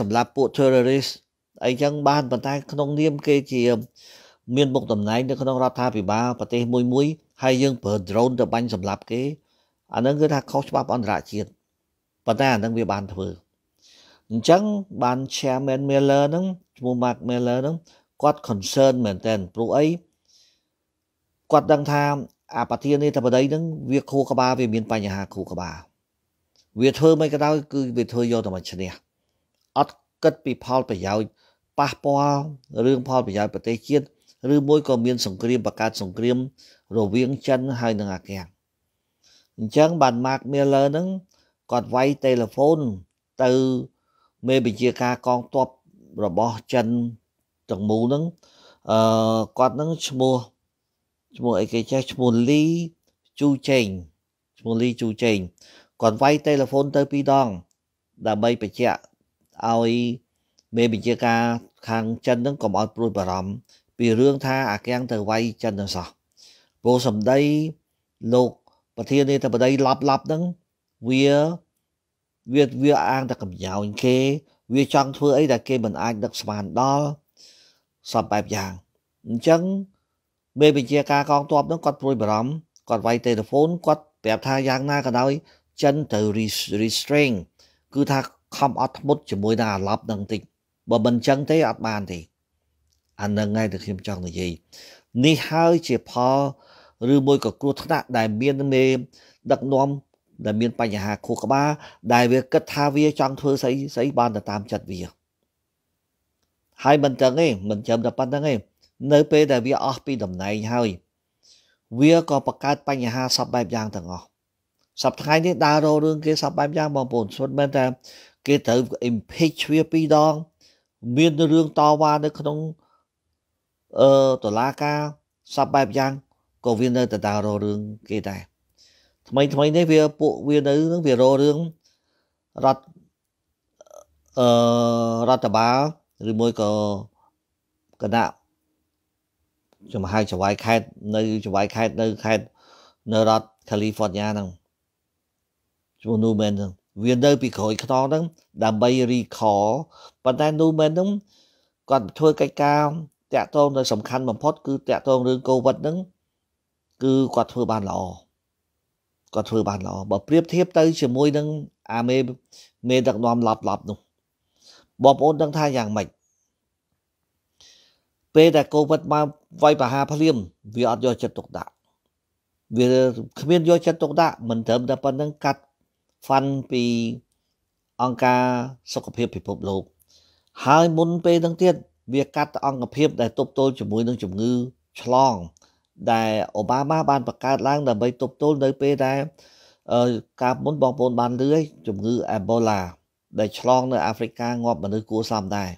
សម្រាប់ពួក terrorist អីចឹងបានប៉ុន្តែ ក្នុង នាម គេជាមានមុខតំណែងនៅក្នុងរដ្ឋាភិបាលប្រទេសមួយមួយហើយយើងប្រើ drone ទៅបាញ់សម្រាប់គេអានឹងគឺថាខុសច្បាប់អន្តរជាតិប៉ុន្តែអានឹងវាបានធ្វើអញ្ចឹងបាន Chairman Miller ហ្នឹងឈ្មោះ Mark Miller ហ្នឹងគាត់ concern មែនតើព្រោះអីគាត់ដឹងថាអាប្រធាននេះតបដីហ្នឹងវាខួរក្បាលវាមាន បញ្ហាខួរក្បាលវាធ្វើមិនក៏ដោយគឺវាធ្វើយកតែមកឈ្នះអត់គិតពីផលប្រយោជន៍ប៉ះពាល់រឿងផលប្រយោជន៍ប្រទេសជាតិឬមួយក៏មានសង្គ្រាមបង្កើតសង្គ្រាមរវាងចិនហើយនិងអាកាំងអញ្ចឹងបាន Mark Miller ហ្នឹងគាត់វាយទូរស័ព្ទទៅមេបញ្ជាការកងទ័ពរបស់ចិនទាំងមូលហ្នឹងអឺគាត់ហ្នឹងឈ្មោះឈ្មោះអីគេចេះឈ្មោះលីជូជេងឈ្មោះលីជូជេងគាត់វាយទូរស័ព្ទទៅពីរដងដើម្បីបញ្ជាក់ឲ្យមេបញ្ជាការខាងចិនហ្នឹងកុំឲ្យព្រួយបារម្ភពីរឿងថាអាកាំងទៅវាយចិនហ្នឹងសោះព្រោះសម្ដីលោកប្រធាននាយដ្ឋបតីឡាប់ឡាប់ហ្នឹងវាវាវាអាងតែកំយោញគេវាចង់ធ្វើអីដែលគេមិនអាចដឹកស្មានដល់សពបែបយ៉ាងអញ្ចឹងមេបញ្ជាការកងទ័ពហ្នឹងគាត់ព្រួយបារម្ភគាត់វាយទូរស័ព្ទគាត់ប្រាប់ថាយ៉ាងណាក៏ដោយចិនត្រូវ restrain គឺថាខំអត់ធ្មត់ជាមួយនឹងអាឡប់នឹងតិចបើមិនចឹងទេអត់បានទេអានឹងឯងដែលខ្ញុំចង់និយាយនេះហើយជាផលឬមួយក៏គ្រោះថ្នាក់ដែលមានមេដឹកនាំដែលមានបញ្ហាខួរក្បាលដែលវាគិតថាវាចង់ធ្វើស្អីស្អីបានទៅតាមចិត្តវាហើយមិនទាំងទេមិនចាំតែប៉ុណ្្នឹងទេនៅពេលដែលវាអស់ពីតំណែងហើយ វាក៏បង្កើតបញ្ហាសពបែបយ៉ាងទាំងអស់សប្តាហ៍នេះដើររោរឿងគេសពបែបយ៉ាងបងប្អូនសុទ្ធមែនតែគេត្រូវ impeach វាពីរដងមានរឿងតវ៉ានៅក្នុងអឺតឡាការសពបែបយ៉ាងក៏វានៅតតាររឿងគេដែរថ្មីថ្មីនេះវាពួកវានៅនឹងវាររឿងរដ្ឋអឺរដ្ឋបាលឬមួយក៏គណៈចំហៅចង្វាយខេតនៅចង្វាយខេតនៅខេតនៅរដ្ឋ California ហ្នឹងឈ្មោះ Newman ហ្នឹងវានៅ ពីក្រោយខ្នងហ្នឹងដើម្បី recall ប៉ុន្តែ Newman ហ្នឹងគាត់ធ្វើកិច្ចការតាក់ទងទៅសំខាន់បំផុតគឺតាក់ទងរឿង COVID ហ្នឹងគឺគាត់ធ្វើបានល្អគាត់ធ្វើបានល្អបើប្រៀបធៀបទៅជាមួយនឹងអាមេមេដឹកនាំឡប់ឡប់នោះបងប្អូនដឹងថាយ៉ាងម៉េចពេលដែលកូវិតមកវាយប្រហារភ្លាម វាអត់យកចិត្តទុកដាក់វាគ្មានយកចិត្តទុកដាក់មិនត្រឹមតែប៉ុណ្្នឹងកាត់ហ្វាន់ពីអង្គការសុខភាពពិភពលោក ហើយមុនពេលនឹងទៀតវាកាត់អង្គភាពដែលទប់ទល់ជាមួយនឹងជំងឺឆ្លងដែលអូបាម៉ាបានបង្កើតឡើងដើម្បីទប់ទល់នៅពេលដែលកាលមុនបងប្អូនបានលឺជំងឺអេបូឡាដែលឆ្លង នៅ អាហ្វ្រិកាងាប់មនុស្សគួរសមដែរ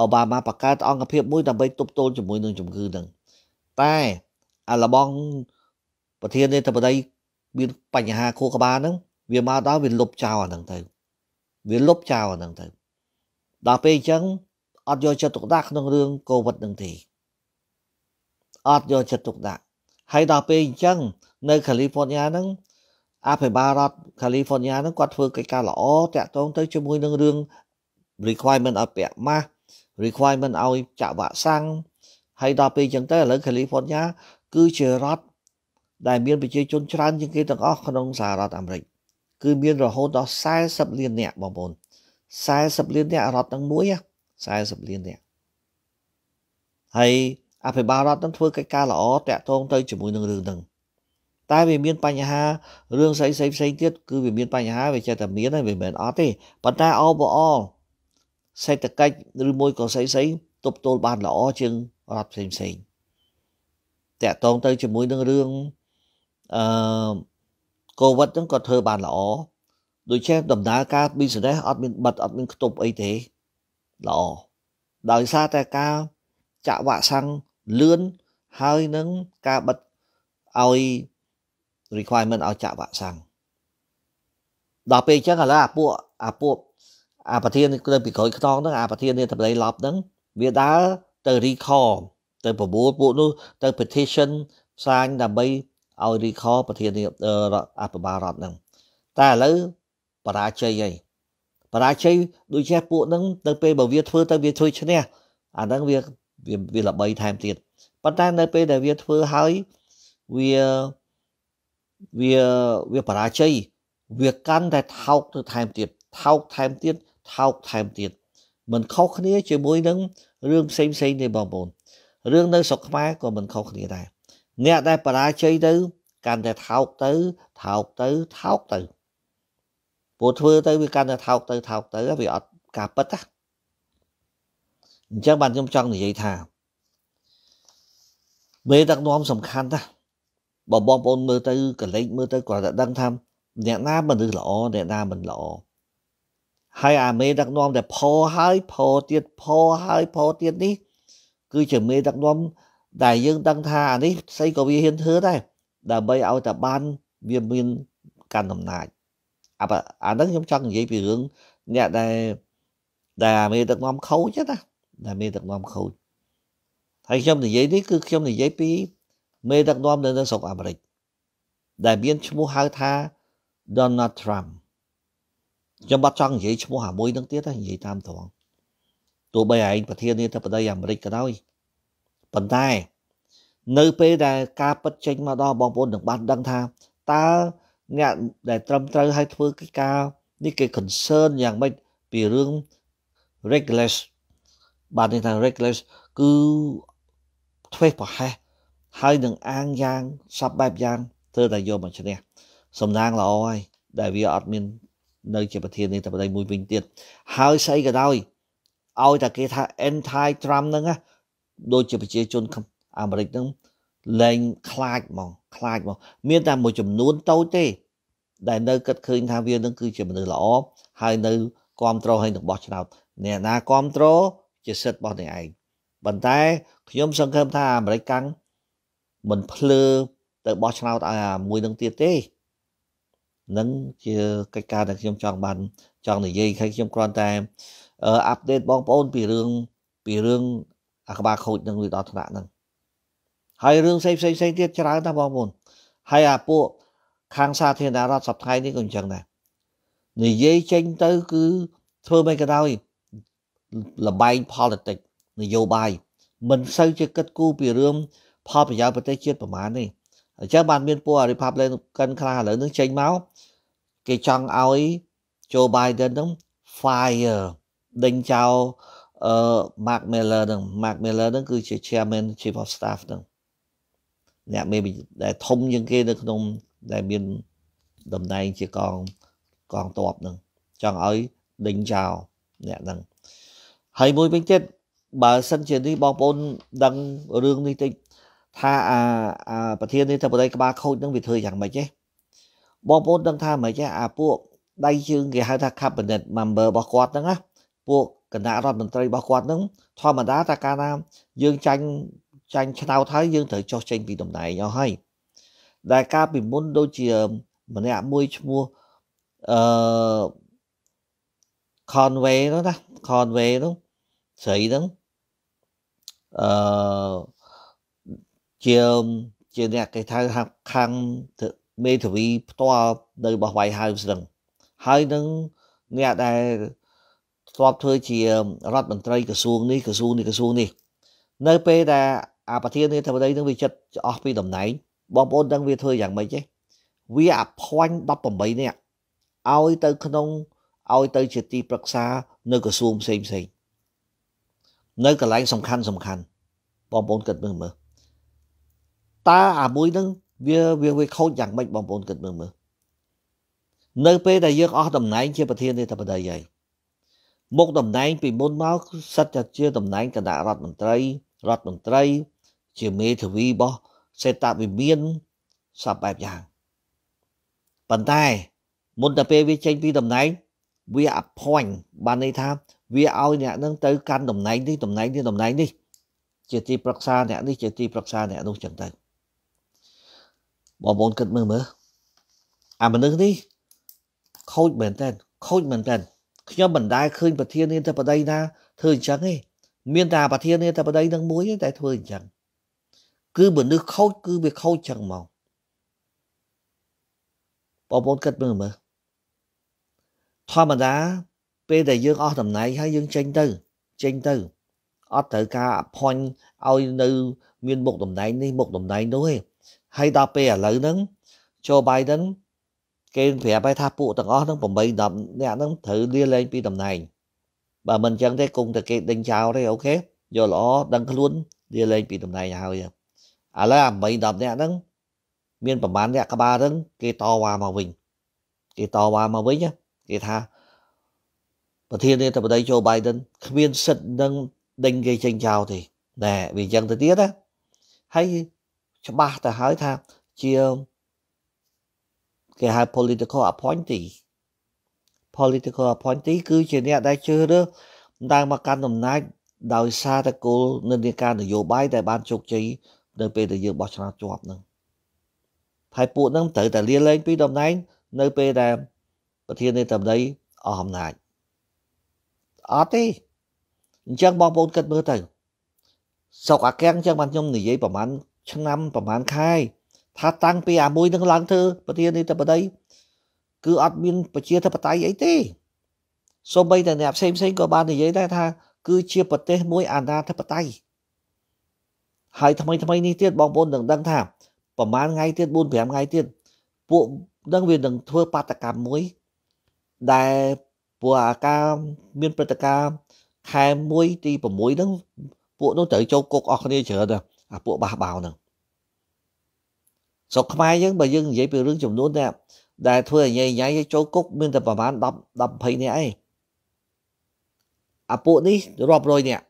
អូបាម៉ាបង្កើតអង្គភាពមួយដើម្បីទប់ទល់ជាមួយនឹងជំងឺហ្នឹងតែអាឡបងប្រធានាធិបតីមានបញ្ហាខួរក្បាលហ្នឹងវាមកដល់វាលុបចោលអាហ្នឹងទៅវាលុបចោលអាហ្នឹងទៅដល់ពេលអញ្ចឹងអត់យកចិត្តទុកដាក់ក្នុងរឿងកូវីដហ្នឹងទេអត់យកចិត្តទុកដាក់ហើយដល់ពេលអញ្ចឹងនៅកាលីហ្វ័រញ៉ាហ្នឹងអភិបាលរដ្ឋកាលីហ្វ័រញ៉ាហ្នឹងគាត់ធ្វើកិច្ចការល្អតាក់ទង ទៅជាមួយនឹងរឿង requirement ឲ្យពាក់ម៉ាស់ requirement ឲ្យចាក់វ៉ាក់សាំងហើយដល់ពេលអញ្ចឹងទៅឥឡូវកាលីហ្វ័រញ៉ាគឺជារដ្ឋដែលមានប្រជាជនច្រើនជាងគេទាំងអស់ក្នុងសហរដ្ឋអាមេរិកគឺមានរហូតដល់40លាននាក់បងប្អូន40លាននាក់រដ្ឋទាំងមួយ40លាននាក់ហើយអភិបាលរដ្ឋនឹងធ្វើកិច្ចការល្អតាក់ទងទៅជាមួយនឹងរឿងហ្នឹងតែវាមានបញ្ហារឿងស្អីផ្សេងផ្សេងទៀតគឺវាមានបញ្ហាវាចេះតែមានហើយវាមិនអត់ទេប៉ុន្តែ overall សេដ្ឋកិច្ចឬមួយក៏ស្អីផ្សេងទប់ទល់បានល្អជាងរដ្ឋផ្សេងផ្សេងតាក់ទងទៅជាមួយនឹងរឿងអឺកូវិតហ្នឹងក៏ធ្វើបានល្អដូច្នេះដំណើរការ business អត់មានបិទអត់មានខ្ទប់អីទេល្អដោយសារតែការចាក់វ៉ាក់សាំងលឿនហើយនឹងការបិទឲ្យ requirement ឲ្យចាក់វ៉ាក់សាំងដល់ពេលអញ្ចឹងឥឡូវអាពួកអាពួកអាប្រធានក្រៅពីក្រោយខ្នងហ្នឹងអាប្រធាននេះតម្លៃឡប់ហ្នឹងវាដើរទៅ recall ទៅប្រមូលពួកនោះទៅ petition ផ្សាយដើម្បីឲ្យរីខប្រធានអភិបាលរដ្ឋហ្នឹងតែឥឡូវបរាជ័យហើយបរាជ័យដូចជាពួកហ្នឹងទៅពេលបើវាធ្វើទៅវាធ្វើឈ្នះអាហ្នឹងវាវាល្បីថែមទៀតប៉ុន្តែនៅពេលដែលវាធ្វើហើយវាវាវាបរាជ័យវាកាន់តែថោកទៅថែមទៀតថោកថែមទៀតថោកថែមទៀតមិនខុសគ្នា ជាមួយនឹងរឿងផ្សេងផ្សេងទេបងប្អូនរឿងនៅស្រុកខ្មែរក៏មិនខុសគ្នាដែរអ្នកដែលបរាជ័យទៅ កាន់តែថោកទៅថោកទៅថោកទៅពួកធ្វើទៅវាកាន់តែថោកទៅថោកទៅវាអត់ការប៉ិតណាអញ្ចឹងបានខ្ញុំចង់និយាយថាមេដឹកនាំសំខាន់ណាបើបងប្អូនមើលទៅកលេចមើលទៅគាត់តែដឹងថាអ្នកណាមនុស្សល្អអ្នកណាមិនល្អហើយអាមេដឹកនាំដែលផហើយផទៀតផហើយផទៀតនេះគឺជាមេដឹកនាំដែលយើងដឹងថាអានេះស្អីក៏វាហ៊ានធ្វើដែរដើម្បីឲ្យតែបានវាមានកាន់អំណាចអាអាហ្នឹងខ្ញុំចង់និយាយពីរឿងអ្នកដែលដែលអាមេដឹកនាំខូចណាដែលមេដឹកនាំខូចហើយខ្ញុំនិយាយនេះគឺខ្ញុំនិយាយពីមេដឹកនាំនៅនៅស្រុកអាមេរិកដែលមានឈ្មោះហៅថា Donald Trump ខ្ញុំបាត់ចង់និយាយឈ្មោះអាមួយនឹងទៀតហ្នឹងនិយាយតាមត្រង់ទោះបីឯងប្រធាននាយកបដីអាមេរិកក៏ដោយប៉ុន្តែនៅពេលដែលការពិតចេញមកដល់បងប្អូននឹងបានដឹងថាតើអ្នកដែលត្រឹមត្រូវឲ្យធ្វើកិច្ចការនេះគេ concern យ៉ាងម៉េចពីរឿង reckless បាទនេះថា reckless គឺធ្វេសប្រហែសហើយនឹងអាងយ៉ាងសពបែបយ៉ាងធ្វើតែយកមកឈ្នះសំណាងល្អហើយដែលវាអត់មាននៅជាប្រធាននេះតែប្តីមួយវិញទៀតហើយស្អីក៏ដោយឲ្យតែគេថា anti Trump ហ្នឹងណាដូចជាប្រជាជនអាមេរិកហ្នឹងលែងខ្លាចហ្មងខ្លាចហ្មងមានតែមួយចំនួនតូចទេ ដែលនៅគិតឃើញថាវានឹង គឺជាមនុស្សល្អហើយនៅគ្រប់គ្រងហើយនឹងបោះឆ្នោតអ្នកណាគ្រប់គ្រងជាសិទ្ធិរបស់អ្នកឯងប៉ុន្តែ ខ្ញុំសង្ឃឹមថាអាមេរិកកាំងមិនភ្លើទៅបោះឆ្នោតឲ្យអាមួយនឹងទៀតទេនឹងជាកិច្ចការដែលខ្ញុំចង់បានចង់និយាយឲ្យខ្ញុំគ្រាន់តែអាប់ដេតបងប្អូនពីរឿងពីរឿងអាក្បាលខូចនឹងវាដល់ថ្នាក់ហ្នឹងហើយរឿងផ្សេងផ្សេងផ្សេងទៀតច្រើនណាស់បងប្អូនហើយអាពួកខាងសាធារណរដ្ឋសប្តាហ៍នេះក៏អញ្ចឹងដែរនិយាយចេញទៅគឺធ្វើមិនក៏ដោយលបែង politics នយោបាយមិនសូវជាគិតគូរពីរឿងផលប្រយោជន៍ប្រទេសជាតិប្រមាណនេះអញ្ចឹងបានមានពួក Republican ខ្លះឥឡូវនឹងចេញមកគេចង់ឲ្យ Joe Biden នឹង fire ដេញចោលអឺ Mark Miller ហ្នឹង Mark Miller ហ្នឹងគឺជា Chairman Chief of Staff ហ្នឹងអ្នកមានដែលធំជាងគេនៅក្នុងដែលមានតំណែងជាកងកងទ័ពហ្នឹងចង់ឲ្យដេញចោលអ្នកហ្នឹងហើយមួយវិញទៀតបើសិនជានេះបងប្អូនដឹងរឿងនេះតិចថាអាអាប្រធាននេះថាបដិក្បាលខូចនឹងវាធ្វើយ៉ាងម៉េចទេបងប្អូនដឹងថាម៉េចទេអាពួកដៃជើងគេហៅថា cabinet member របស់គាត់ហ្នឹងណាពួកគណៈរដ្ឋមន្ត្រីរបស់គាត់នឹងធម្មតាតាកាលណាយើងចាញ់ចាញ់ឆ្នោតហើយយើងត្រូវចោះចេញពីតំណែងអស់ហើយដែលការពីមុនដូចជាម្នាក់មួយឈ្មោះអឺ Conway នោះណា Conway នោះស្រីហ្នឹងអឺជាជាអ្នកគេថាខាងមេធាវីផ្ទាល់នៅរបស់ White House ហ្នឹងហើយនឹងអ្នកដែលធ្លាប់ធ្វើជារដ្ឋមន្ត្រីក្រសួងនេះក្រសួងនេះក្រសួងនេះ នៅ ពេលដែលអាប្រធាននាយកដ្ឋមន្ត្រីនឹងវាចិត្តអស់ពីតំណែងបងប្អូនដឹងវាធ្វើយ៉ាងម៉េចទេវាអភ័ញ្ញ18នាក់ឲ្យទៅក្នុងឲ្យទៅ ជាទីប្រឹក្សា នៅក្រសួងផ្សេងផ្សេងនៅកន្លែងសំខាន់សំខាន់បងប្អូនគិតមើលមើលតើអាមួយនឹងវាវាវាខូចយ៉ាងម៉េចបងប្អូនគិតមើលមើលនៅពេលដែលយើងអស់តំណែងជាប្រធាននាយកដ្ឋមន្ត្រីហើយមុខតំណែងពីមុនមកសិតតែជាតំណែងគណៈរដ្ឋមន្ត្រីរដ្ឋមន្ត្រីជាមេធាវីរបស់សេតវិមានសពបែបយ៉ាងប៉ុន្តែមុនតែពេលវាចេញពីតំណែងវាអភ័ញបានន័យថាវាឲ្យអ្នកនឹងទៅកាន់តំណែងនេះតំណែងនេះតំណែងនេះជាទីប្រឹក្សាអ្នកនេះជាទីប្រឹក្សាអ្នកនោះចឹងទៅបងប្អូនគិតមើលមើលអាមនុស្សនេះខូចមែនតើខូចមែនតើខ្ញុំមិនដែលឃើញប្រធានាធិបតីណាធ្វើអញ្ចឹងទេមានតែប្រធានាធិបតីនឹងមួយទេតែធ្វើអញ្ចឹងគឺមនុស្សខូចគឺវាខូចចឹងមកបងប្អូនគិតមើលមើលធម្មតាពេលដែលយើងអស់តំណែងហើយយើងចេញទៅចេញទៅអត់ត្រូវការអភ័ញឲ្យនៅមានមុខតំណែងនេះមុខតំណែងនោះទេហើយដល់ពេលឥឡូវហ្នឹង Joe Biden គេប្រាប់ឲ្យថាពួកទាំងអស់ហ្នឹង8 10អ្នកហ្នឹងត្រូវលាលែងពីតំណែងបើមិនអញ្ចឹងទេគង់តែគេដេញចោលទេអូខេយកល្អដឹងខ្លួនលាលែងពីតំណែងហើយឥឡូវអា8 10អ្នកហ្នឹងមានប្រហែលអ្នកក្បាលហ្នឹងគេតវ៉ាមកវិញគេតវ៉ាមកវិញគេថាប្រធាននាយកបដីជូបៃដិនគ្មានសិទ្ធិនឹងដេញគេចេញចោលទេណែវាអញ្ចឹងទៅទៀតណាហើយច្បាស់ទៅហើយថាជាគេហៅ political appointee political appointee គឺជាអ្នកដែលជ្រើសរើសដើរមកកាន់អំណាចដោយសារតកូលនិន្នាការនយោបាយដែលបានជោគជ័យនៅពេលដែលយើងបោះឆ្នោតជាប់នឹងហើយពួកហ្នឹងត្រូវតែលាលែងពីតំណែង នៅពេលដែលប្រធាននាយតំណែងអស់អំណាចអត់ទេអញ្ចឹងបងប្អូនគិតមើលទៅសុកអាកាំងអញ្ចឹងបានខ្ញុំនិយាយប្រហែលឆ្នាំប្រហែលខែថាតាំងពីអាមួយនឹងឡើងធ្វើប្រធានាធិបតីគឺអត់មានប្រជាធិបតេយ្យអីទេសូម្បីតែអ្នកផ្សេងផ្សេងក៏បាននិយាយដែរថា គឺជាប្រទេសមួយអាណាធិបតេយ្យហើយថ្មីថ្មីនេះទៀតបងប្អូននឹងដឹងថា ប្រហែលថ្ងៃទៀត4 5ថ្ងៃទៀតពួកនឹងវានឹងធ្វើបាតកម្មមួយដែលពួកអាការមានព្រឹត្តិការណ៍ខែ1ទី6ហ្នឹងពួកនោះត្រូវចូលគុកអស់គ្នាច្រើនអាពួកបះបាវហ្នឹងស្រុកខ្មែរយើងបើយើងនិយាយពីរឿងចំនួនអ្នកដែលធ្វើឲ្យញ៉ៃញ៉ៃចូលគុកមានតែប្រហែល10 10 20នាក់ឯងអាពួកនេះរាប់រយនាក់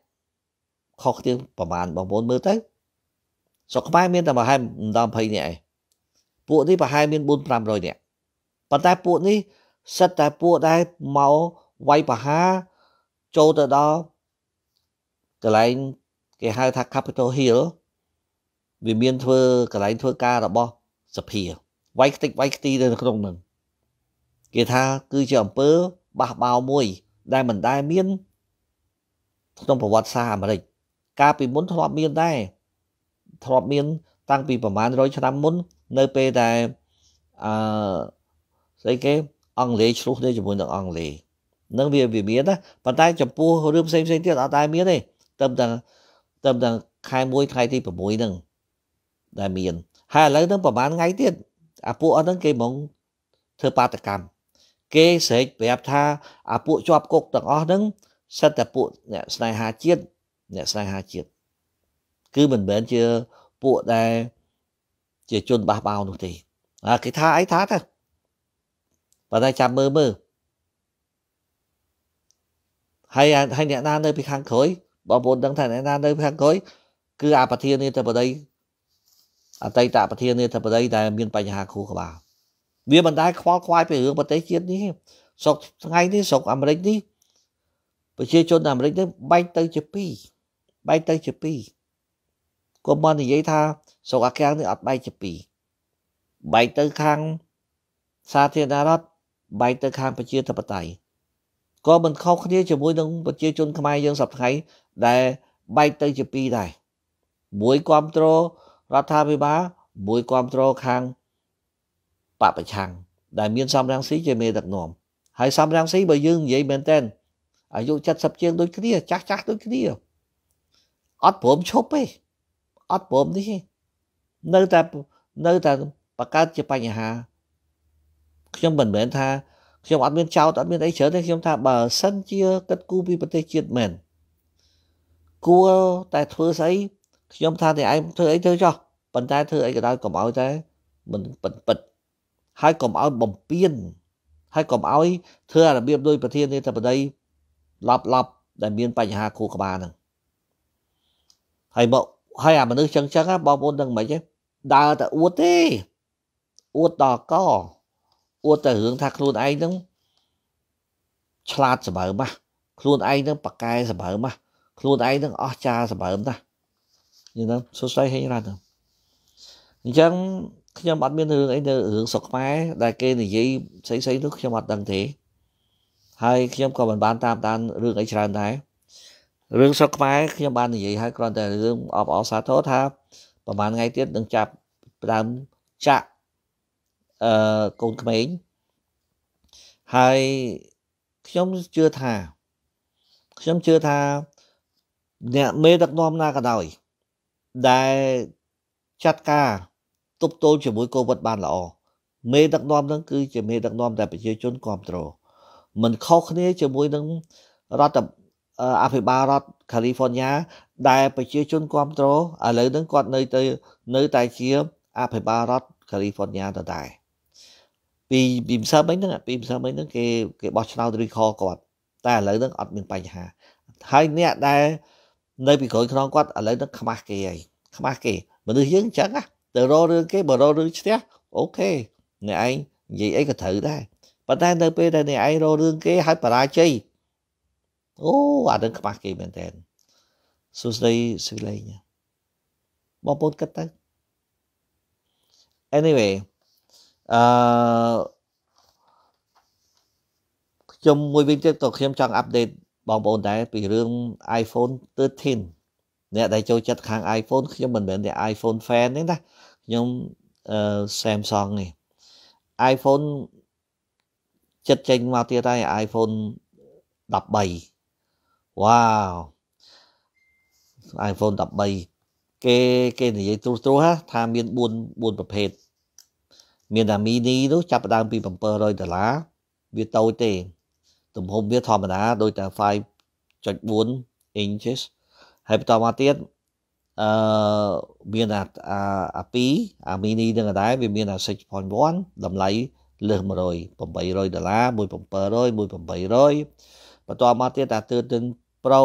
ខុសគ្នាប្រហែលបងប្អូនមើលទៅស្រុកខ្មែរមានតែប្រហែល10 20នាក់ឯងពួកនេះប្រហែលមាន4 500នាក់ប៉ុន្តែពួកនេះសិតតែពួកដែលមកវាយប្រហារចូលទៅដល់កន្លែងគេហៅថា Capitol Hill វាមានធ្វើកន្លែងធ្វើការរបស់សភាវាយខ្ទេចវាយខ្ទីទៅក្នុងនឹងគេថាគឺជាអំពើបះបោមួយដែលមិនដែលមានក្នុងប្រវត្តិសាស្ត្រអាមេរិកកាលពីមុនធ្លាប់មានដែរធ្លាប់មាន តាំងពីប្រហែល100ឆ្នាំមុន នៅពេលដែលអឺស្អីគេអង់គ្លេសឆ្លោះគ្នាជាមួយនឹងអង់គ្លេសនឹងវាវាមានណាប៉ុន្តែចំពោះរឿងផ្សេងផ្សេងទៀតអត់ដែរមានទេតែតែតែខែ1ខែទី6ហ្នឹងដែលមានហើយឥឡូវហ្នឹងប្រហែលថ្ងៃទៀតអាពួកអត់ហ្នឹងគេហ្មងធ្វើបាតកម្មគេស្រែកប្រាប់ថាអាពួកជាប់គុកទាំងអស់ហ្នឹងសិតតែពួកអ្នកស្នេហាជាតិអ្នកស្នេហាជាតិគឺមិនមែនជាពួកដែលជាជនបះបោនោះទេអាគេថាអីថាទៅបើតែចាំមើលមើលហើយហើយអ្នកណានៅពីខាងក្រោយបងប្អូនដឹងថាអ្នកណានៅខាងក្រោយគឺអាប្រធាននេះទៅបដីអតីតប្រធានាធិបតីដែលមានបញ្ហាខួរក្បាលវាមិនដែលខ្វល់ខ្វាយពីរឿងប្រទេសជាតិនេះស្រុកថ្ងៃនេះស្រុកអាមេរិកនេះប្រជាជនអាមេរិកនេះបែកទៅជាពីរបែកទៅជាពីរក៏មិននិយាយថាស្រុកអាកាំងនេះអត់បែកជាពីរបែកទៅខាងសាធារណរដ្ឋបែកទៅខាងប្រជាធិបតេយ្យក៏មិនខុសគ្នាជាមួយនឹងប្រជាជនខ្មែរយើងសប្តាហ៍ថ្ងៃដែលបែកទៅជាពីរដែរមួយគ្រប់គ្រងរដ្ឋាភិបាលមួយគ្រប់គ្រងខាងបពប្រឆាំងដែលមានសំរងស៊ីជាមេដឹកនាំហើយសំរងស៊ីបើយើងនិយាយមែនតើអាយុ70ជាងដូចគ្នាចាស់ចាស់ដូចគ្នាអត់ព្រមឈប់ទេអត់ព្រមនេះនៅតែនៅតែបង្កើតជាបញ្ហាខ្ញុំមិនមែនថាខ្ញុំអត់មានចោតអត់មានអីច្រើនទេខ្ញុំថាបើសិនជាគិតគូរពីប្រទេសជាតិមែនគួរតែធ្វើស្អីខ្ញុំថាតែឯងធ្វើអីធ្វើចោះប៉ុន្តែធ្វើអីក៏ដោយកុំឲ្យតែមិនពិតពិតហើយកុំឲ្យបំពេញហើយកុំឲ្យធ្វើអារបៀបដោយប្រធាននាយដ្ឋបតីឡប់ឡប់ដែលមាន បញ្ហាគូក្បាលហ្នឹងហើយមកហើយអាមនុស្សចឹងចឹងបងប្អូនដឹងមិនហ៎ដើរតែអួតទេអួតដល់កអួតតែរឿងថាខ្លួនឯងហ្នឹងឆ្លាតសម្បើម៉ាស់ខ្លួនឯងហ្នឹងប៉កែសម្បើម៉ាស់ខ្លួនឯងហ្នឹងអស្ចារ្យសម្បើម៉ាស់យល់ទេសួស្ដីហេងរ៉ាត់អញ្ចឹងខ្ញុំអត់មានរឿងអីនៅរឿងសុកខ្មែរដែលគេនិយាយផ្សេងៗនោះខ្ញុំអត់ដឹងទេហើយខ្ញុំក៏មិនបានតាមដានរឿងអីច្រើនដែររឿងសុកខ្មែរខ្ញុំបាននិយាយហើយគ្រាន់តែរឿងអបអរសាទរថាប្រហែលថ្ងៃទៀតនឹងចាប់ផ្ដើមចាក់អឺកូនក្មេងហើយខ្ញុំជឿថាខ្ញុំជឿថាអ្នកមេដឹកនាំណាក៏ដោយដែលចាត់ការទប់ទល់ជាមួយកូវីដបានល្អមេដឹកនាំនឹងគឺជាមេដឹកនាំដែលប្រជាជនគ្រប់គ្រងមិនខុសគ្នា ជាមួយនឹងរដ្ឋអភិបាលរដ្ឋ California ដែលប្រជាជនគ្រប់គ្រងឥឡូវនឹងគាត់នៅទៅនៅតែជាអភិបាលរដ្ឋ California ដដែលពីពីម្សិលមិញហ្នឹងពីម្សិលមិញហ្នឹង គេគេបោះឆ្នោត recall គាត់តែឥឡូវហ្នឹងអត់មានបញ្ហាហើយអ្នកដែលនៅពីក្រោយខ្នងគាត់ឥឡូវនឹងខ្មាស់គេហើយខ្មាស់គេមនុស្សយើងអញ្ចឹងណាទៅរករឿងគេបើរករឿងឈ្នះអូខេអ្នកឯងនិយាយអីក៏ត្រូវដែរប៉ុន្តែនៅពេលដែលអ្នកឯងរករឿងគេហើយបរាជ័យអូអានឹងខ្មាស់គេមែនតើសួស្តីស៊ីលេងបងប្អូនគិតទៅ anyway អឺខ្ញុំមួយវិញទៀតក៏ខ្ញុំចង់អាប់ដេតបងប្អូនដែរពីរឿង iPhone 13អ្នកដែលចូលចិត្តខាង iPhone ខ្ញុំមិនមែនតែ iPhone fan ទេណាខ្ញុំ Samsung នេះ iPhone ចិត្តចេញមកទៀតហើយ iPhone 13 wow iPhone 13គេគេនិយាយត្រួសត្រាសថាមាន4 4ប្រភេទមានតែ mini នោះចាប់ដើមពី700ដុល្លារវាតូចទេទំហំវាធម្មតាដូចតែ5.4 inches ហើយបន្តមកទៀតអឺមានអាអា2អា mini នឹងដែរវាមានអា6.1តម្លៃលើស100 800ដុល្លារ1700 1800បន្តមកទៀតអា13 Pro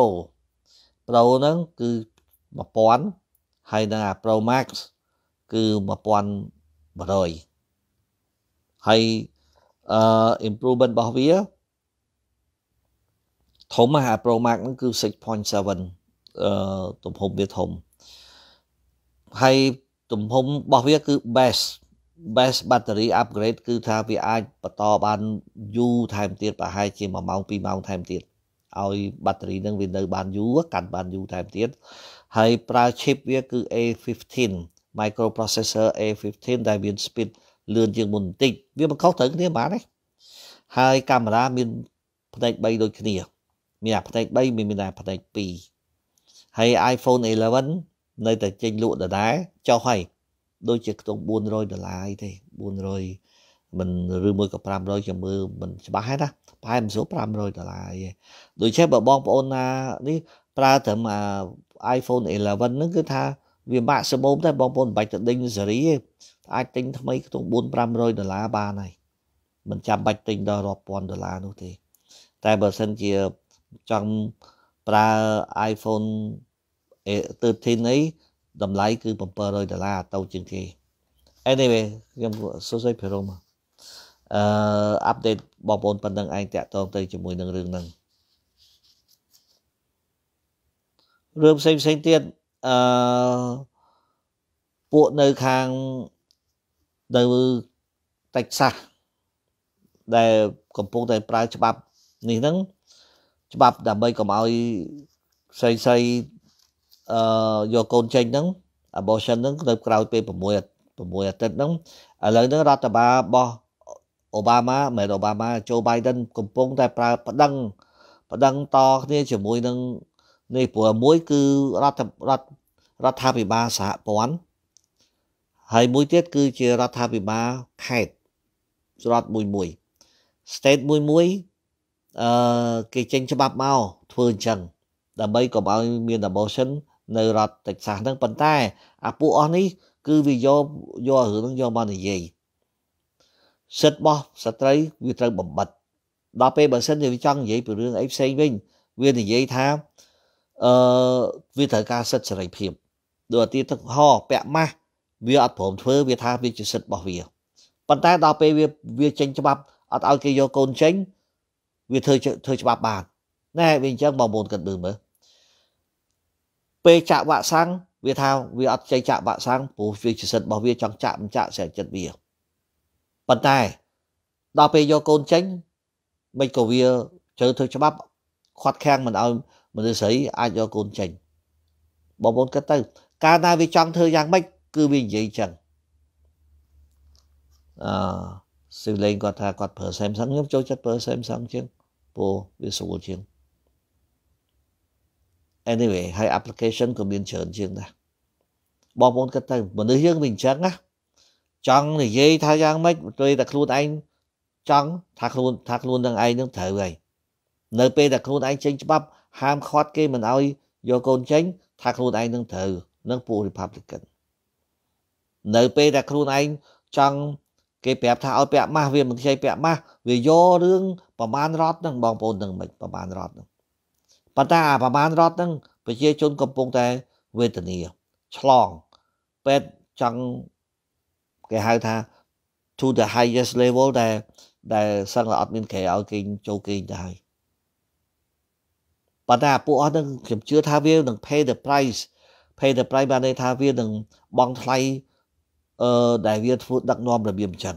Pro ហ្នឹងគឺ1000ហើយនឹងអា Pro Max គឺ1100ហើយអឺ improvement របស់វាធំណាស់អា Pro Max ហ្នឹងគឺ6.7អឺទំហំវាធំហើយទំហំរបស់វាគឺ best best battery upgrade គឺថាវាអាចបន្តបានយូរថែមទៀតប្រហែលជា1ម៉ោង2ម៉ោងថែមទៀតឲ្យ battery នឹងវានៅបានយូរកាត់បានយូរថែមទៀតហើយប្រើ chip វាគឺ A15 microprocessor A15 ដែលមាន speed លឿនជាងមុនបន្តិចវាមិនខុសត្រូវគ្នាបានទេហើយកាមេរ៉ាមានផ្នែក3ដូចគ្នាមានអាផ្នែក3មានអាផ្នែក2ហើយ iPhone 11នៅតែចេញលក់ដដែលចុះហើយដូចជាខ្ទង់400ដុល្លារទេ400មិនឬមួយក៏500ខ្ញុំមើលមិនច្បាស់ហើយណាប្រហែលមិនស្រួល500ដុល្លារទេដូច្នេះបើបងប្អូនណានេះប្រើត្រឹម iPhone 11ហ្នឹងគឺថាវា maximum តែបងប្អូនមិនបាច់ទៅដេញស៊េរីទេអាចទិញថ្មីខ្ទង់4 500ដុល្លារបានហើយមិនចាំបាច់ទិញដល់រាប់ពាន់ដុល្លារនោះទេតែបើសិនជាចង់ប្រើ iPhone 13នេះតម្លៃគឺ700ដុល្លារតូចជាងគេ anyway ខ្ញុំសួរសុយពីរមអឺអាប់ដេតបងប្អូនប៉ុណ្្នឹងឯងតាក់ទងទៅជាមួយនឹងរឿងហ្នឹងរឿងផ្សេងផ្សេងទៀតអឺពួកនៅខាងនៅតិចសាសដែលកំពុងតែប្រើច្បាប់នេះហ្នឹងច្បាប់ដើម្បីកុំឲ្យផ្សេងផ្សេងអឺយកកូនចេញហ្នឹង abortion ហ្នឹងនៅក្រោយពេល6 6អាទិត្យហ្នឹងឥឡូវហ្នឹងរដ្ឋបាលរបស់អូបាម៉ាមែនអូបាម៉ាជូបៃដិនកំពុងតែប្រើប្តឹងប្តឹងតគ្នាជាមួយនឹងនេះព្រោះមួយគឺរដ្ឋរដ្ឋរដ្ឋាភិបាលសហព័ន្ធហើយមួយទៀតគឺជារដ្ឋាភិបាលខេត្តស្រុតមួយមួយ state មួយមួយអឺគេចេញច្បាប់មកធ្វើអញ្ចឹងដើម្បីកុំឲ្យមាន abortion នៅរដ្ឋតិចសាសហ្នឹងប៉ុន្តែ អាពួកអស់នេះគឺវាយកយករឿងហ្នឹងយកមកនិយាយសិទ្ធិរបស់ស្ត្រីវាត្រូវបំបិតដល់ពេលបើសិនជាវាចង់និយាយពីរឿងអីផ្សេងវិញវានិយាយថាអឺវាត្រូវការសិទ្ធិសេរីភាពដូចអាទិទឹកហោពាក់ម៉ាស់វាអត់ព្រមធ្វើវាថាវាជាសិទ្ធិរបស់វាប៉ុន្តែដល់ពេលវាវាចេញច្បាប់អត់ឲ្យគេយកកូនចេញវាធ្វើធ្វើច្បាប់បានណែវាអញ្ចឹងបងប្អូនគិតមើលមើលពេលចាក់វ៉ាក់សាំងវាថាវាអត់ចៃចាក់វ៉ាក់សាំងព្រោះវាជាសិទ្ធិរបស់វាចង់ចាក់មិនចាក់ស្រេចចិត្តវាប៉ុន្តែដល់ពេលយកកូនចេញមិនក៏វាជ្រើធ្វើច្បាប់ខាត់ខាំងមិនឲ្យមនុស្សស្រីអាចយកកូនចេញបងប្អូនគិតទៅកាលណាវាចង់ធ្វើយ៉ាងម៉េចគឺវានិយាយចឹងអឺសិលេងគាត់ថាគាត់ប្រើ Samsung ខ្ញុំចូលចិត្តប្រើ Samsung ជាងពោវាស្រួលជាង anyway ហើយ application ក៏មានច្រើនជាងដែរបងប្អូនគិតទៅមនុស្សយើងវាអញ្ចឹងណាចង់និយាយថាយ៉ាងម៉េចទៅតែខ្លួនឯងចង់ថាខ្លួនថាខ្លួននឹងឯងនឹងត្រូវហើយនៅពេលដែលខ្លួនឯងចេញច្បាប់ហាមឃាត់គេមិនឲ្យយកកូនចេញថាខ្លួនឯងនឹងត្រូវនឹងពួក Republican នៅពេលដែលខ្លួនឯងចង់គេប្រាប់ថាឲ្យពាក់ម៉ាស់វាមិនខ្ចីពាក់ម៉ាស់វាយករឿងប្រមាណរដ្ឋហ្នឹងបងប្អូននឹងមិនប្រមាណរដ្ឋហ្នឹងប៉ុន្តែអាប្រមាណរដ្ឋហ្នឹងប្រជាជនកំពុងតែវេទនាឆ្លងពេទ្យចង់គេហៅថា to the highest level ដែលដែលសឹងតែអត់មានគេឲ្យគេចូលគេទៅហើយប៉ុន្តែពួកអស់ហ្នឹងខ្ញុំជឿថាវានឹង pay the price pay the price បានន័យថាវានឹងបង់ថ្លៃអឺដែលវាធ្វើដឹកនាំរបៀបអញ្ចឹង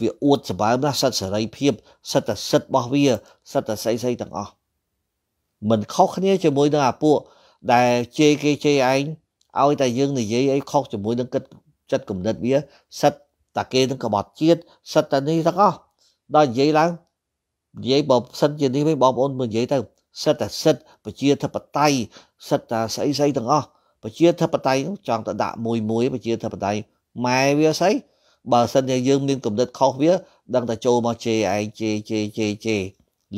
វាអួតសម្បើមណាស់សិទ្ធិសេរីភាព សិទ្ធិសិទ្ធិរបស់វាសិទ្ធិស្អីស្អីទាំងអស់មិនខុសគ្នាជាមួយនឹងអាពួកដែលជេរគេជេរឯងឲ្យតែយើងនិយាយអីខុសជាមួយនឹងគិតចិត្តគំនិតវា សិទ្ធិតាគេនឹងក្បត់ជាតិសិទ្ធិតានេះទាំងអស់ដល់និយាយឡើងនិយាយបើសិនជានេះវិញបងប្អូនមិននិយាយទៅសិទ្ធិតែសិទ្ធិប្រជាធិបតេយ្យសិទ្ធិតែស្អីស្អីទាំងអស់ប្រជាធិបតេយ្យចង់ទៅដាក់មួយមួយប្រជាធិបតេយ្យម៉ែវាស្អីបើសិនជាយើងមានកំណត់ខុសវាដឹងតែចូលមកជេឯងជេជេជេជេ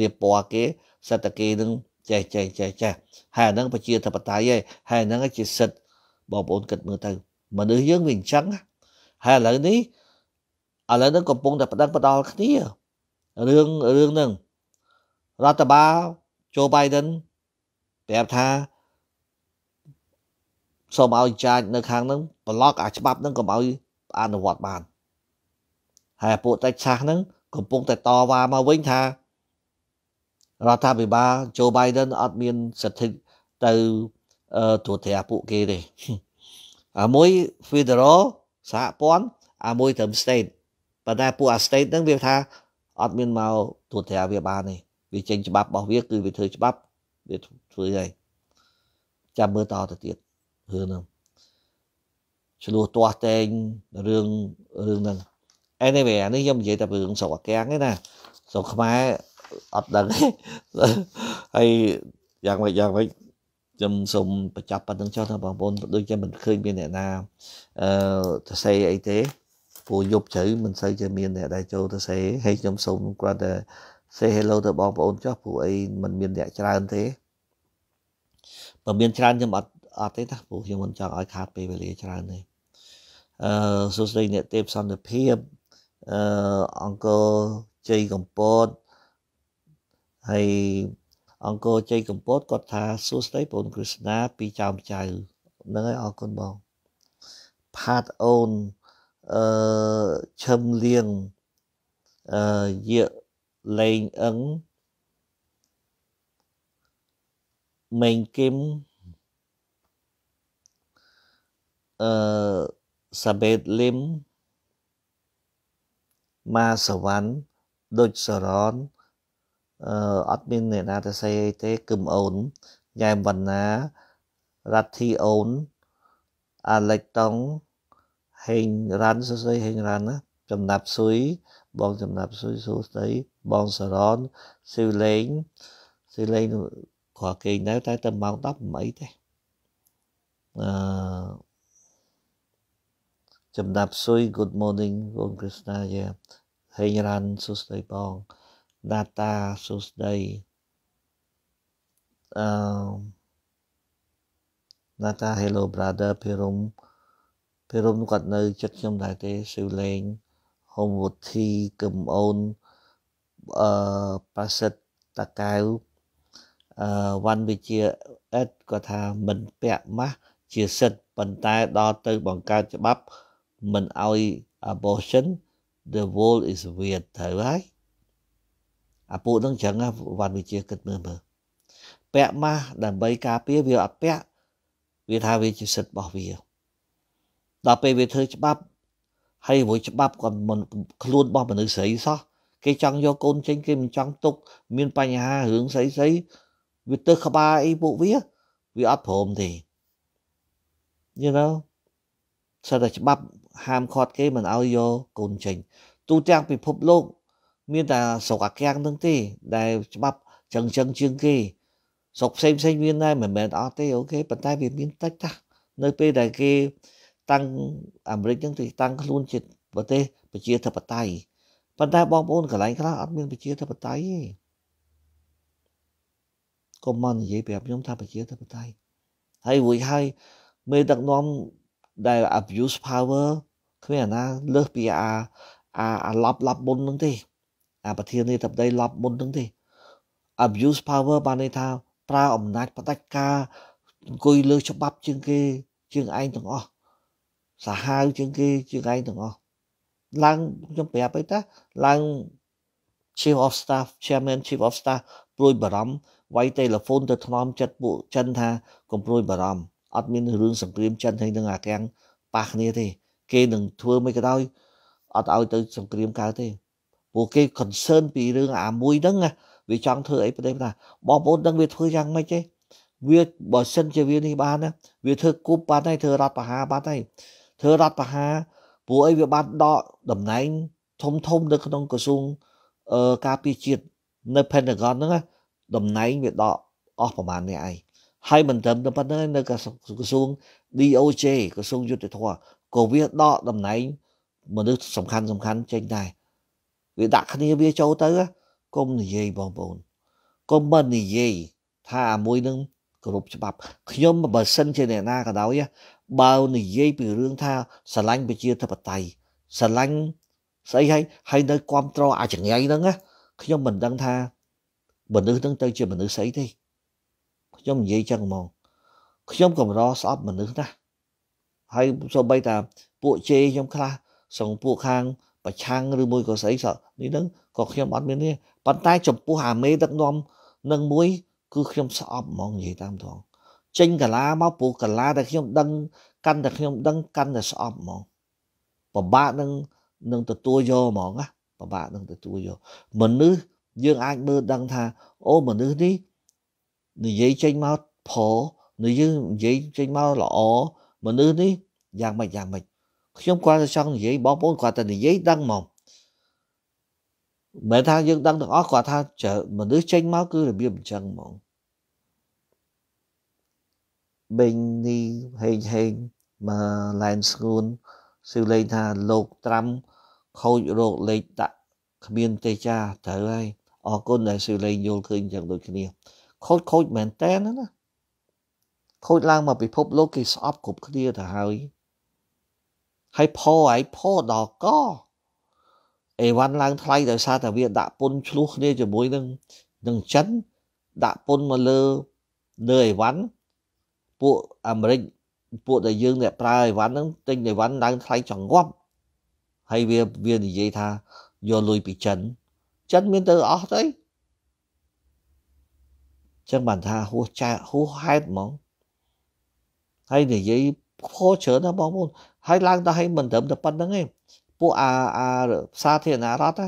លៀបពណ៌គេសិទ្ធិគេនឹងចេះចេះចេះចេះហើយហ្នឹងប្រជាធិបតេយ្យឯងហើយហ្នឹងជាសិទ្ធិបងប្អូនគិតមើលទៅមនុស្សយើងវាអញ្ចឹងហើយឥឡូវនេះឥឡូវហ្នឹងកំពុងតែប្តឹងផ្ដាល់គ្នារឿងរឿងហ្នឹងរដ្ឋបាល Joe Biden ប្រាប់ថាសូមឲ្យចាច់នៅខាងហ្នឹងប្លុកអាច្បាប់ហ្នឹងកុំឲ្យអនុវត្តបានហើយពួកតេឆាសហ្នឹងកំពុងតែតវ៉ាមកវិញថារដ្ឋាភិបាល Joe Biden អត់មានសិទ្ធិទៅទូទាពួកគេទេអាមួយ Federal សហព័ន្ធអាមួយត្រឹម State ប៉ុន្តែពួកអា State ហ្នឹងវាថាអត់មានមកទូទាវាបានទេវាចេញច្បាប់របស់វាគឺវាធ្វើច្បាប់វាធ្វើហើយចាំមើលតទៅទៀតរឿងហ្នឹងឆ្លោះទាស់តែងរឿងរឿងហ្នឹង anyway អានេះខ្ញុំនិយាយតែរឿងស្រុកអាកាំងទេណាស្រុកខ្មែរអត់ដឹងទេហើយយ៉ាងម៉េចយ៉ាងម៉េចខ្ញុំសូមបញ្ចប់ប៉ុណ្្នឹងចុះថាបងប្អូនដូចជាមិនឃើញមានអ្នកណាអឺទៅសេអីទេព្រោះយប់ជ្រៅមិនសូវជាមានអ្នកដែលចូលទៅសេហើយខ្ញុំសូមគាត់ទៅ say hello ទៅបងប្អូនចុះព្រោះអីមិនមានអ្នកច្រើនទេបើមានច្រើនខ្ញុំអត់អត់ទេណាព្រោះខ្ញុំមិនចង់ឲ្យខាតពេលវេលាច្រើនទេអឺសួស្តីអ្នកទេពសន្តិភាពអឺអង្គរជ័យកម្ពុជាហើយអង្គរជ័យកម្ពុជាគាត់ថាសួស្តីបងគ្រីស្ណាពីចោមចៅហ្នឹងហើយអរគុណបងផាតអូនអឺឈឹមលៀងអឺយាលេងអឹងមេងគឹមអឺសាបេតលឹមម៉ាសវណ្ណដូចសរនអឺអត់មានអ្នកណាទៅស្អីទេគឹមអូនយ៉ែមវណ្ណារ៉ាធីអូនអាលិចតុងហេងរ៉ាន់សរសៃហេងរ៉ាន់ណាចំណាប់ស៊ុយបងចំណាប់ស៊ុយសួស្ដីបងសរនស៊ីវលេងស៊ីវលេងគ្រាន់គេងនៅតែតែម៉ោង10មិនអីទេអឺចំដាប់ស៊ុយ good morning បងគ្រីស្ណាយ៉ាហេងរ៉ាន់សួស្ដីបង data សួស្ដីអឺ data hello brother ពីរុំពីរុំគាត់នៅចិត្តខ្ញុំដែរទេសៀវលេង homewood tea កឹមអូនអឺប៉ាសិតតាកៅអឺវ៉ាន់វិជាអិតគាត់ថាមិនពាក់ម៉ាស់ជាសិទ្ធប៉ុន្តែដល់ទៅបង្កើតច្បាប់មិនឲ្យ abortion the world is weird ត្រូវហើយអាពូនឹងចឹងវ៉ាន់វិជាគិតមើលមើលពាក់ម៉ាស់ដើម្បីការពារវាអត់ពាក់វាថាវាជាសិទ្ធិរបស់វាដល់ពេលវាធ្វើច្បាប់ហើយមួយច្បាប់គាត់មិនខ្លួនរបស់មនុស្សស្រីសោះគេចង់យកកូនចេញគេមិនចង់ទុកមានបញ្ហារឿងស្អីស្អីវាទៅក្បាលអីពួកវាវាអត់ព្រមទេ you know សិតតែច្បាប់ហាមឃាត់គេមិនឲ្យយកកូនចេញទូទាំងពិភពលោក មានតែស្រុកអាកាំងនឹងទេដែលច្បាប់ចឹងចឹងជាងគេស្រុកផ្សេងផ្សេងមានដែរមិនមែនអត់ទេអូខេប៉ុន្តែវាមានតិចតានៅពេលដែលគេតាំងអាមេរិកហ្នឹងគេតាំងខ្លួនជាប្រទេសប្រជាធិបតេយ្យប៉ុន្តែបងប្អូនកន្លែងខ្លះអត់មានប្រជាធិបតេយ្យទេកុំមកនិយាយប្រាប់ខ្ញុំថាប្រជាធិបតេយ្យហើយរួចហើយមេដឹកនាំដែល abuse power គ្មានអាណា លើសពីអាអាអាឡប់ឡប់មុននឹងទេអាប្រធាននេះតបដីឡប់មុននឹងទេ abuse power បានន័យថាប្រើអំណាចបដិការអង្គុយលើច្បាប់ជាងគេជាងឯងទាំងអស់សាហាវជាងគេជាងឯងទាំងអស់ឡើងខ្ញុំប្រាប់ទៅតាឡើង chief of staff chairman chief of staff ព្រួយបារម្ភវាយទូរស័ព្ទទៅថ្នមចិត្តពួកចិនថាកុំព្រួយបារម្ភអត់មានរឿងសង្គ្រាមចិនហើយនឹងអាកាំងប៉ះគ្នាទេគេនឹងធ្វើមិនក៏ដោយអត់ឲ្យទៅសង្គ្រាមកើតទេពួកគេ concern ពីរឿងអាមួយហ្នឹងណាវាចង់ធ្វើអីប្រទេសថាបងប្អូនដឹងវាធ្វើយ៉ាងម៉េចទេវាបើសិនជាវានេះបានណាវាធ្វើគប់បាត់ហើយធ្វើរដ្ឋបហាបាត់ហើយធ្វើរដ្ឋបហាពួកអីវាបានដកតំណែងធំធំនៅក្នុងក្រសួងការពារជាតិនៅ Pentagon ហ្នឹងណាតំណែងវាដកអស់ប្រហែលនេះឯងហើយមិនត្រឹមតែប៉ុណ្្នឹងឯងនៅក្រសួង DOJ ក្រសួងយុតិធម៌ក៏វាដកតំណែង មនុស្សសំខាន់សំខាន់ចេញដែរវាដាក់គ្នាវាចូលទៅកុំនិយាយបងប្អូនកុំមិននិយាយថាអាមួយនឹងគ្រប់ច្បាប់ខ្ញុំបើសិនជាអ្នកណាក៏ដោយបើនិយាយពីរឿងថាស្រឡាញ់ប្រជាធិបតេយ្យស្រឡាញ់ស្អីហើយហើយនៅគ្រប់គ្រងអាចងៃហ្នឹងខ្ញុំមិនដឹងថាមនុស្សហ្នឹងទៅ ជាមនុស្សស្អីទេខ្ញុំនិយាយចឹងហ្មងខ្ញុំកម្រស្អប់មនុស្សណាស់ហើយសូម្បីតាពួកជេខ្ញុំខ្លះសងពួកខាងប្រឆាំងឬមួយក៏ស្អីសោះនេះនឹងក៏ខ្ញុំអត់មានទេប៉ុន្តែចំពោះអាមេដឹកនាំនឹងមួយគឺខ្ញុំស្អប់ហ្មងនិយាយតាមត្រង់ចេញកាឡាមកពូកាឡាដែលខ្ញុំដឹងកាន់តែខ្ញុំដឹងកាន់តែស្អប់ហ្មងពិបាកនឹងនឹងទទួលយកហ្មងណាពិបាកនឹងទទួលយកមនុស្សយើងអាចមើលដឹងថាអូមនុស្សនេះនិយាយចេញមកព្រនិយាយនិយាយចេញមកល្អមនុស្សនេះយ៉ាងម៉េចយ៉ាងម៉េចខ្ញុំគាត់តែចង់និយាយបងប្អូនគាត់តែនិយាយដឹងមកមិនថាយើងដឹងទាំងអស់គាត់ថាមនុស្សចេញមកគឺរបៀបអញ្ចឹងហ្មងបេងនេះហេងហេងមកឡែនស្គូនសឺលេងថាលោកត្រាំខូចរោគលេខតាក់គ្មានទេចាត្រូវហើយអរគុណដែលសឺលេងយល់ឃើញយ៉ាងដូចគ្នាខូចខូចមែនតែនណាខូចឡើងមកពិភពលោកគេស្អប់គ្រប់គ្នាទៅហើយហើយផហើយផដល់កអេវ៉ាន់ឡើងថ្លៃដោយសារតែវាដាក់ពុនឆ្លោះគ្នាជាមួយនឹងនឹងចិនដាក់ពុនមកលើលើអេវ៉ាន់ពួកអាមេរិកពួកដែលយើងអ្នកប្រើអេវ៉ាន់ហ្នឹងទិញអេវ៉ាន់ឡើងថ្លៃចង្អប់ហើយវាវានិយាយថាយកលុយពីចិនចិនមានទៅអស់ទៅចឹងបានថាហួសចាហួសហេតុហ្មងហើយនិយាយខុសច្រើនណាស់បងប្អូនហើយឡើងដល់ឲ្យមិនត្រឹមតែប៉ុណ្្នឹងទេពួកអាអាសាធារណរដ្ឋ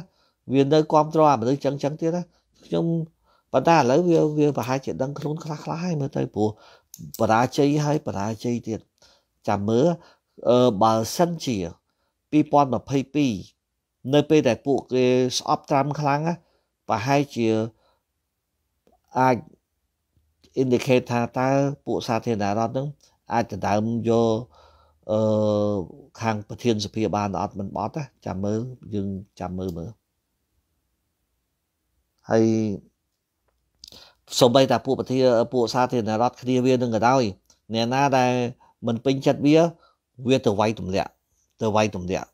វានៅគ្រប់គ្រងអាមនុស្សចឹងចឹងទៀតណាខ្ញុំប៉ុន្តែឥឡូវវាវាប្រហែលជាដឹងខ្លួនខ្លះខ្លះហើយមើលទៅព្រោះបរាជ័យហើយបរាជ័យទៀតចាំមើលអឺបើសិនជា2022នៅពេលដែលពួកគេស្អប់ត្រាំខ្លាំងប្រហែលជាអាច indicate ថាតើពួកសាធារណរដ្ឋនឹង អាចដណ្ដើមយកអឺខាងប្រធានសភាបានអត់មិនបត់ចាំមើលយើងចាំមើលមើលហើយសូម្បីតែពួកប្រធានពួកសាធារណរដ្ឋគ្នាវានឹងក៏ដោយអ្នកណាដែលមិនពេញចិត្តវាវាទៅវាយទម្លាក់ទៅវាយទម្លាក់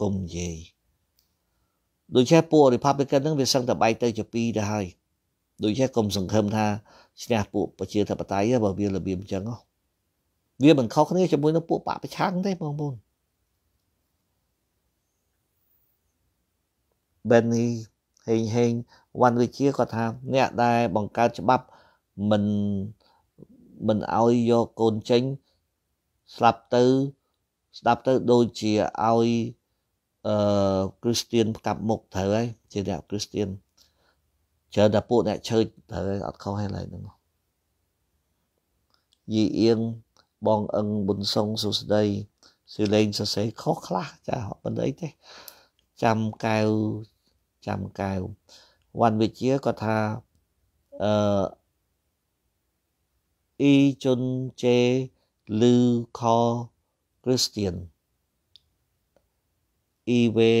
គុំនិយាយដូច្នេះពួក Republican នឹងវាសឹងតែបែកទៅជាពីរទៅហើយដូច្នេះកុំសង្ឃឹមថាឈ្នះពួកប្រជាធិបតេយ្យបើវារបៀបអញ្ចឹងវាមិនខុសគ្នាជាមួយនឹងពួកបកប្រឆាំងទេបងប្អូន Benny ហេងហេងវ៉ាន់វិជាគាត់ថាអ្នកដែលបង្កើតច្បាប់មិនមិនឲ្យយកកូនចេញស្លាប់ទៅស្ដាប់ទៅដូចជាឲ្យអឺគ្រីស្ទៀនផ្កាប់មុខត្រូវហើយជាអ្នកគ្រីស្ទៀនច្រើនតែពួកអ្នកឆើតតែអត់ខុសហើយកន្លែងហ្នឹងយីអៀងបងអឹងប៊ុនសុងសុស្ដីសិលេងសរសេរខុសខ្លះចាបណ្ដីទេចាំកែវចាំកែវវ៉ាន់វិជាគាត់ថាអឺអ៊ីជុនជេលឺខគ្រីស្ទៀនអ៊ីវេ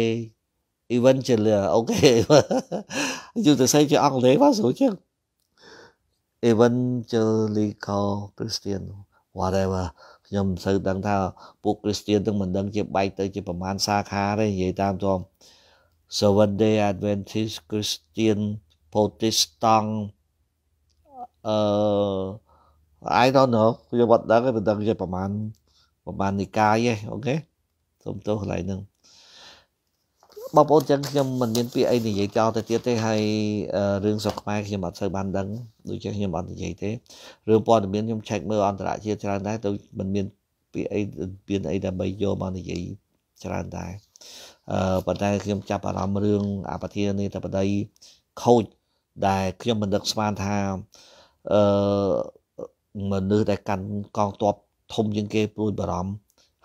evangelist អូខេយុទ្ធសាស្ត្រជាអង់គ្លេសបាទស្រួលជាង evangelical christian whatever ខ្ញុំមិនសូវដឹងថាពួក christian ទាំងមិនដឹងជាបែកទៅជាប្រមាណសាខាទេនិយាយតាមត្រង់ Seventh Day Adventist Christian Protestant អឺ I don't know ខ្ញុំអត់ដឹងទេមិនដឹងជាប្រមាណប្រមាណនិកាយទេអូខេសូមទោសកន្លែងហ្នឹងបងប្អូនចឹងខ្ញុំមិនមានពាក្យអីនិយាយចោលទៅទៀតទេហើយរឿងស្រុកខ្មែរខ្ញុំអត់សូវបានដឹងដូចជាខ្ញុំអត់និយាយទេរឿងព័ត៌មានខ្ញុំឆែកមើលអន្តរជាតិច្រើនដែរទៅមិនមានពាក្យអីមានអីដើម្បីយកមកនិយាយច្រើនដែរអឺប៉ុន្តែខ្ញុំចាប់អារម្មណ៍រឿងអបធានេះតបដីខូចដែលខ្ញុំមិនដឹកស្មានថាអឺមនុស្សដែលកាន់កងទ័ពធំជាងគេព្រួយបារម្ភ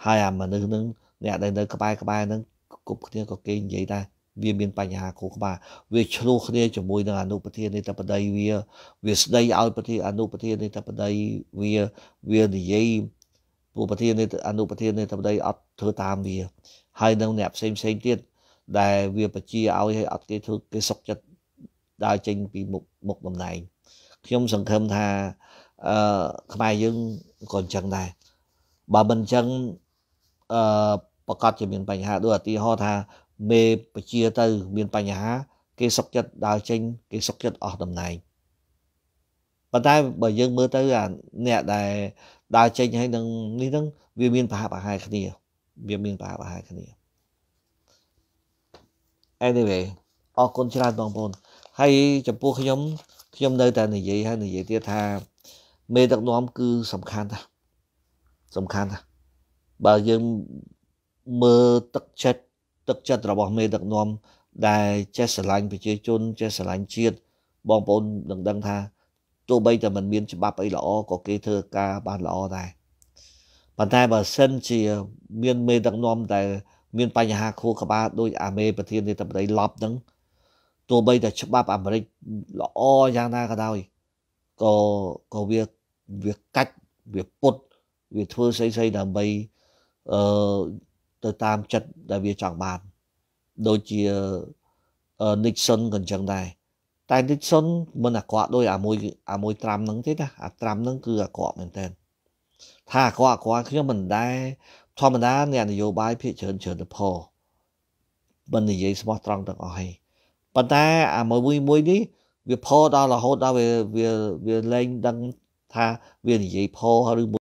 ហើយអាមនុស្សនឹងអ្នកដែលនៅក្បែរក្បែរនឹងគប់គ្នាក៏គេនិយាយដែរវាមានបញ្ហាខួរក្បាលវាឆ្លោះគ្នាជាមួយនឹងអនុប្រធាននៃតបដីវាវាស្ដីឲ្យប្រធានអនុប្រធាននៃតបដីវាវានិយាយពួកប្រធាននៃអនុប្រធាននៃតបដីអត់ធ្វើតាមវាហើយនៅអ្នកផ្សេងផ្សេងទៀតដែលវាបជាឲ្យឲ្យអត់គេធ្វើគេសុកចិត្តដើរចេញពីមុខមុខតំណែងខ្ញុំសង្ឃឹមថាអឺខ្មែរយើងក៏អញ្ចឹងដែរបើមិនអញ្ចឹងអឺប្រកាសជាមានបញ្ហាដូចឧទាហរណ៍ថាមេបជាទៅ មានបញ្ហា គេសុកចិត្តដើរចេញគេសុកចិត្តអស់តំណែងប៉ុន្តែបើយើងមើលទៅអាអ្នកដែលដើរចេញហើយនឹងនេះហ្នឹងវាមានប្រហាក់ប្រហែលគ្នាវាមានប្រហាក់ប្រហែលគ្នា anyway អរគុណច្រើនបងប្អូនហើយចំពោះខ្ញុំខ្ញុំនៅតែនិយាយហើយនិយាយទៀតថាមេដឹកនាំគឺសំខាន់ណាស់សំខាន់ណាស់បើយើងមើលទឹកចិត្តទឹកចិត្តរបស់មេដឹកនាំដែលចេះស្រឡាញ់ប្រជាជនចេះស្រឡាញ់ជាតិបងប្អូននឹងដឹងថាទោះបីតែมันមានច្បាប់អីល្អក៏គេធ្វើការបានល្អដែរប៉ុន្តែបើសិនជាមានមេដឹកនាំដែលមានបញ្ហាខួរក្បាលដោយអាមេប្រធាននាយកបដីឡប់ហ្នឹងទោះបីតែច្បាប់អាមេរិកល្អយ៉ាងណាក៏ដោយក៏ក៏វាវាកាច់វាពុតវាធ្វើស្អីស្អីដើម្បីអឺទៅតាមចិត្តដែលវាចង់បានដូចជា Nixon ក៏អញ្ចឹងដែរតែ Nixon មិនអាក្រក់ដោយអាមួយអាមួយត្រាំហ្នឹងទេណាអាត្រាំហ្នឹងគឺអាក្រក់មែនតើថាអាក្រក់អាក្រក់ខ្ញុំមិនដែរធម្មតាអ្នកនយោបាយភាគច្រើនច្រើនទៅផលមិននិយាយស្មោះត្រង់ទាំងអស់ហើយប៉ុន្តែអាមួយមួយនេះវាផលដល់រហូតដល់វាវាលេងដឹងថាវានិយាយផលឬ